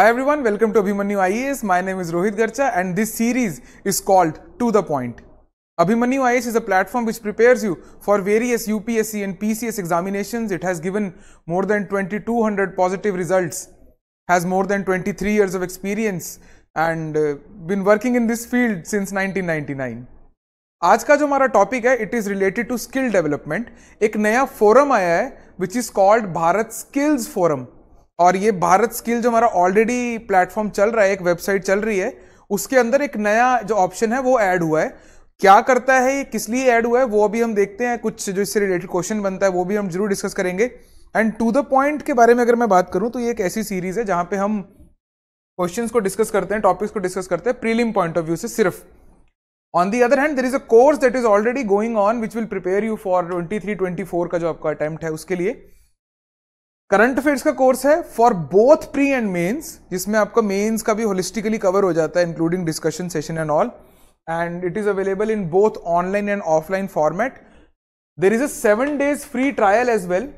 Hi everyone, welcome to Abhimanyu IAS. My name is Rohit Garcha and this series is called To The Point. Abhimanyu IAS is a platform which prepares you for various UPSC and PCS examinations. It has given more than 2200 positive results, has more than 23 years of experience and uh, been working in this field since 1999. आज का जो हमारा topic है it is related to skill development एक नया forum आया है which is called Bharat skills forum और ये भारत स्किल जो हमारा ऑलरेडी प्लेटफॉर्म चल रहा है एक वेबसाइट चल रही है उसके अंदर एक नया जो ऑप्शन है वो ऐड हुआ है क्या करता है ये किस लिए ऐड हुआ है वो अभी हम देखते हैं कुछ जो इससे रिलेटेड क्वेश्चन बनता है वो भी हम जरूर डिस्कस करेंगे एंड टू द पॉइंट के बारे में अगर मैं बात करूं तो ये एक ऐसी सीरीज है जहां पे हम क्वेश्चन को डिस्कस करते हैं टॉपिक्स को डिस्कस करते हैं प्रीलिम पॉइंट ऑफ व्यू से सिर्फ on the other hand there is a course that is already going on which will prepare you for twenty three twenty four का जो आपका अटैम्प्ट है उसके लिए करंट अफेयर्स का कोर्स है for both pre and mains जिसमें आपका मेन्स का भी होलिस्टिकली कवर हो जाता है including discussion session and all and it is available in both online and offline format there is a seven days free trial as well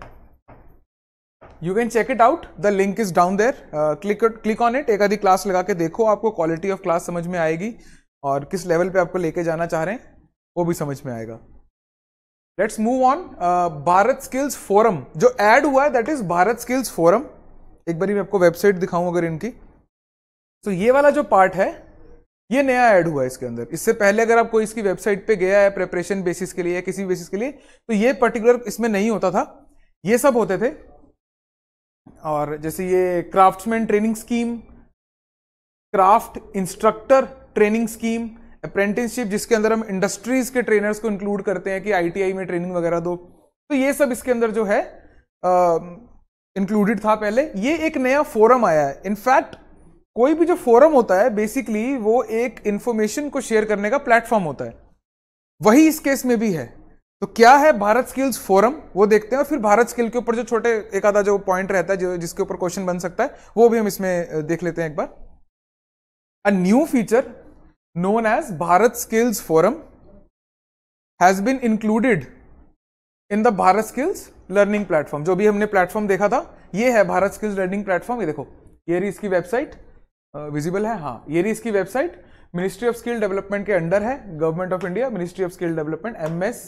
you can check it out the link is down there click click on it एक आधी class लगा के देखो आपको quality of class समझ में आएगी और किस लेवल पे आपको लेके जाना चाह रहे हैं वो भी समझ में आएगा let's move on Bharat skills forum जो एड हुआ है that is Bharat skills forum एक बार मैं आपको वेबसाइट दिखाऊं अगर इनकी तो so, ये वाला जो पार्ट है ये नया ऐड हुआ है इसके अंदर इससे पहले अगर आप कोई इसकी वेबसाइट पे गया है प्रेपरेशन बेसिस के लिए या किसी बेसिस के लिए तो ये पर्टिकुलर इसमें नहीं होता था ये सब होते थे और जैसे ये craftsman training scheme craft instructor training scheme apprenticeship जिसके अंदर हम इंडस्ट्रीज के ट्रेनर्स को इंक्लूड करते हैं कि आईटीआई में ट्रेनिंग वगैरह दो तो ये सब इसके अंदर जो है इंक्लूडेड था पहले ये एक नया फोरम आया है इनफैक्ट कोई भी जो फोरम होता है बेसिकली वो एक इंफॉर्मेशन को शेयर करने का प्लेटफॉर्म होता है वही इस केस में भी है तो क्या है भारत स्किल्स फोरम वो देखते हैं और फिर भारत स्किल के ऊपर जो छोटे एक आधा जो पॉइंट रहता है जो जिसके ऊपर क्वेश्चन बन सकता है वो भी हम इसमें देख लेते हैं एक बार a new feature known as Bharat Skills Forum has been included in the Bharat Skills Learning Platform. जो भी हमने platform देखा था ये है भारत स्किल्स लर्निंग प्लेटफॉर्म ये देखो ये रही इसकी वेबसाइट विजिबल है हाँ ये रही इसकी website ministry of skill development के अंडर है government of India ministry of skill development M S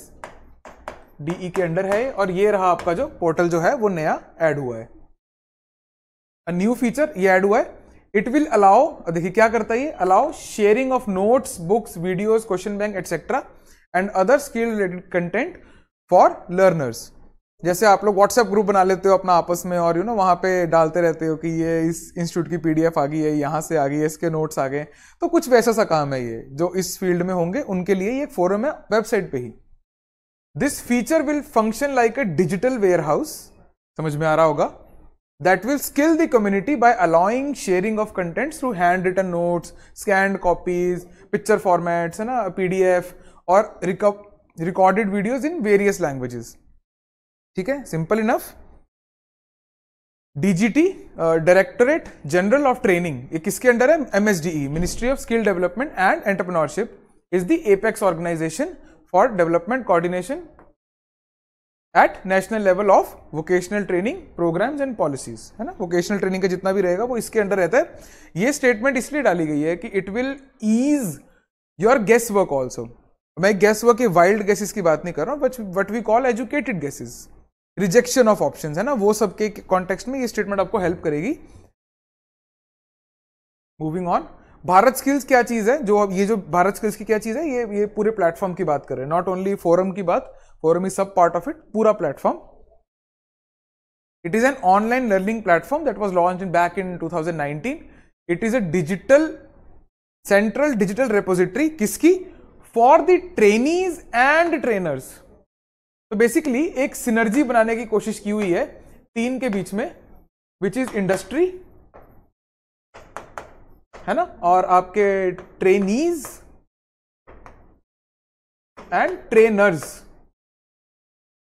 DE के अंडर है और ये रहा आपका जो पोर्टल जो है वो नया ऐड हुआ है न्यू फीचर ये ऐड हुआ है इट विल अलाउ देखिए क्या करता है allow sharing of notes books videos question bank etcetera and other skill related content for learners जैसे आप लोग व्हाट्सएप ग्रुप बना लेते हो अपना आपस में और यू नो वहां वहाँ पे डालते रहते हो कि ये इस इंस्टीट्यूट की पीडीएफ आ गई है यहाँ से आ गई है इसके नोट्स आ गए तो कुछ वैसा सा काम है ये जो इस फील्ड में होंगे उनके लिए ये फोरम है वेबसाइट पे ही this feature will function like a digital warehouse समझ में आ रहा होगा that will skill the community by allowing sharing of contents through handwritten notes, scanned copies, picture formats and a PDF or recorded videos in various languages. Okay, simple enough. DGT, uh, Directorate General of Training, kiske under MSDE, Ministry of Skill Development and Entrepreneurship is the apex organization for development coordination at national level of vocational training programs and policies है ना vocational training का जितना भी रहेगा वो इसके under रहता है ये स्टेटमेंट इसलिए डाली गई है कि it will ease your guess work also मैं गेस वर्क के वाइल्ड गेसेस की बात नहीं कर रहा हूँ what we call educated guesses rejection of option है ना वो सबके कॉन्टेक्स्ट में ये स्टेटमेंट आपको हेल्प करेगी मूविंग ऑन भारत स्किल्स क्या चीज है जो ये जो भारत स्किल्स की क्या चीज है ये ये पूरे प्लेटफॉर्म की बात कर नॉट ओनली फोरम की बात forum is sub part of it पूरा platform it is an online learning platform that was launch in back in two it is a digital central digital repository किसकी for the trainees and trainers तो basically एक synergy बनाने की कोशिश की हुई है तीन के बीच में विच इज इंडस्ट्री है ना और आपके ट्रेनीज एंड ट्रेनर्स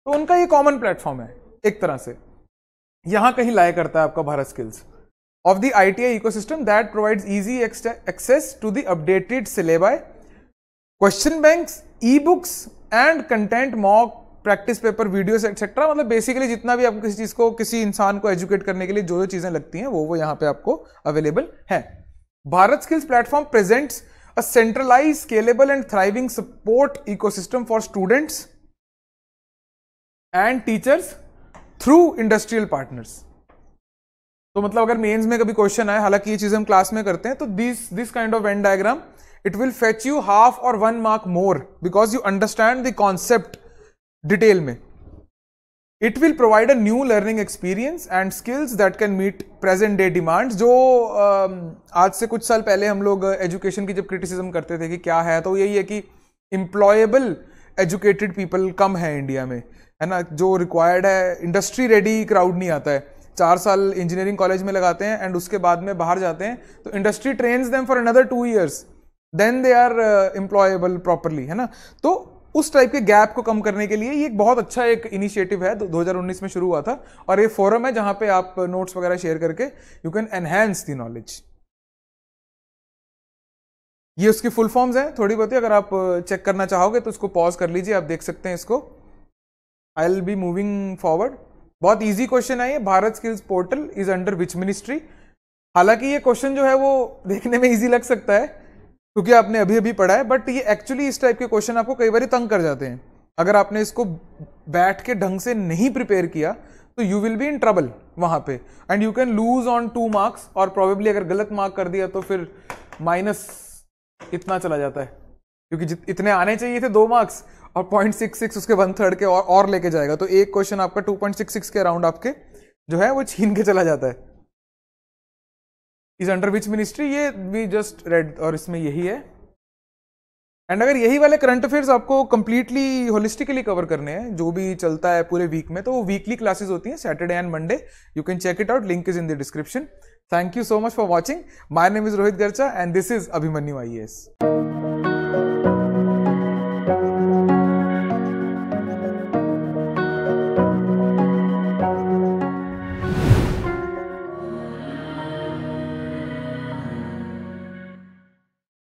तो उनका ये कॉमन प्लेटफॉर्म है एक तरह से यहां कहीं लाया करता है आपका Bharat skills of T I ecosystem that provide easy access to the updated syllabi question bank e books and content mock practice paper videos etcetera मतलब बेसिकली जितना भी आपको किसी चीज़ को किसी इंसान को एजुकेट करने के लिए जो जो चीज़ें लगती हैं वो वो यहाँ पे आपको अवेलेबल है Bharat skills platform presents a centralize scalable and thriving support ecosystem for students and teachers through industrial partners तो मतलब अगर मेन्स में कभी क्वेश्चन आए हालांकि ये चीज हम क्लास में करते हैं तो this this kind of an diagram it will fetch you half और one mark more because you understand the concept detail में it will provide a new learning experience and skills that can meet present day demands जो um, आज से कुछ साल पहले हम लोग एजुकेशन uh, की जब क्रिटिसिज्म करते थे कि क्या है तो यही है कि एम्प्लॉयबल एजुकेटेड पीपल कम है इंडिया में है ना जो रिक्वायर्ड है इंडस्ट्री रेडी क्राउड नहीं आता है चार साल इंजीनियरिंग कॉलेज में लगाते हैं एंड उसके बाद में बाहर जाते हैं तो industry trains them for another two years then they are employable properly है ना तो उस टाइप के गैप को कम करने के लिए ये एक बहुत अच्छा एक इनिशिएटिव है 2019 में शुरू हुआ था और ये फोरम है जहां पे आप नोट्स वगैरह शेयर करके you can enhance the knowledge ये उसकी फुल फॉर्म्स हैं थोड़ी बहुत अगर आप चेक करना चाहोगे तो इसको पॉज कर लीजिए आप देख सकते हैं इसको I will be moving forward बहुत ईजी क्वेश्चन है ये Bharat skills portal is under which ministry हालांकि ये क्वेश्चन जो है वो देखने में ईजी लग सकता है क्योंकि आपने अभी अभी पढ़ा है बट ये एक्चुअली इस टाइप के क्वेश्चन आपको कई बार तंग कर जाते हैं अगर आपने इसको बैठ के ढंग से नहीं प्रिपेयर किया तो you will be in trouble वहाँ पे and you can lose on two marks और प्रॉबेबली अगर गलत मार्क कर दिया तो फिर माइनस इतना चला जाता है क्योंकि इतने आने चाहिए थे दो मार्क्स और पॉइंट सिक्स सिक्स उसके वन थर्ड के और और लेके जाएगा तो एक क्वेश्चन आपका टू पॉइंट सिक्स सिक्स के अराउंड आपके जो है वो छीन के चला जाता है इज अंडर विच मिनिस्ट्री ये वी जस्ट रेड और इसमें यही है एंड अगर यही वाले करंट अफेयर्स आपको कंप्लीटली होलिस्टिकली कवर करने हैं जो भी चलता है पूरे वीक में तो वो वीकली क्लासेस होती हैं Saturday and Monday you can check it out link is in the description thank you so much for watching my name is Rohit Garcha and this is Abhimanyu I S